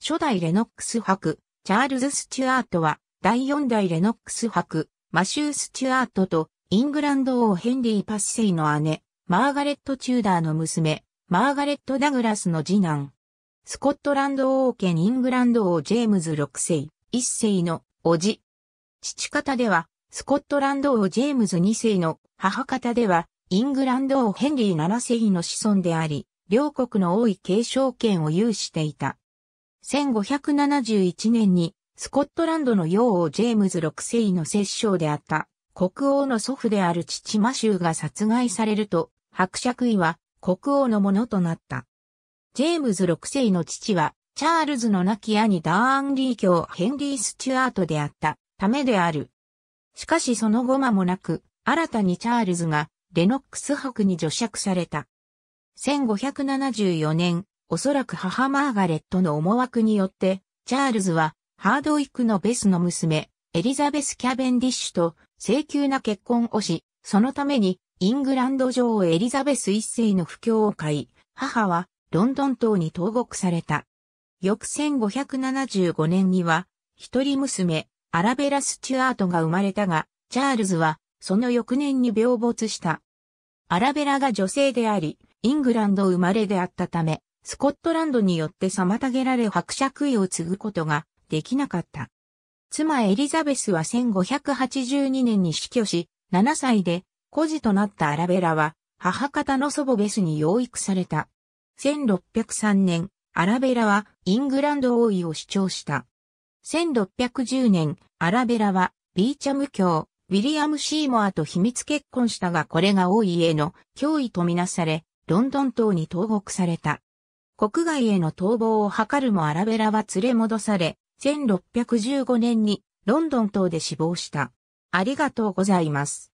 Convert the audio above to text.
初代レノックス博、チャールズ・スチュアートは、第4代レノックス博、マシュー・スチュアートと、イングランド王ヘンリー・パッセイの姉、マーガレット・チューダーの娘、マーガレット・ダグラスの次男。スコットランド王権イングランド王ジェームズ6世、1世の、おじ。父方では、スコットランド王ジェームズ2世の母方では、イングランド王ヘンリー7世の子孫であり、両国の王位継承権を有していた。1571年にスコットランドの妖王ジェームズ6世の摂政であった国王の祖父である父マシューが殺害されると伯爵位は国王のものとなった。ジェームズ6世の父はチャールズの亡き兄ダーンリー教ヘンリー・スチュアートであったためである。しかしその後間もなく新たにチャールズがレノックス伯に除釈された。1574年、おそらく母マーガレットの思惑によって、チャールズは、ハードウィックのベスの娘、エリザベス・キャベンディッシュと、請求な結婚をし、そのために、イングランド女王エリザベス一世の布教を買い、母は、ロンドン島に投獄された。翌1575年には、一人娘、アラベラ・スチュアートが生まれたが、チャールズは、その翌年に病没した。アラベラが女性であり、イングランド生まれであったため、スコットランドによって妨げられ伯爵位を継ぐことができなかった。妻エリザベスは1582年に死去し、7歳で孤児となったアラベラは母方の祖母ベスに養育された。1603年、アラベラはイングランド王位を主張した。1610年、アラベラはビーチャム教、ウィリアム・シーモアと秘密結婚したがこれが王位への脅威とみなされ、ロンドン島に投獄された。国外への逃亡を図るもアラベラは連れ戻され、1615年にロンドン島で死亡した。ありがとうございます。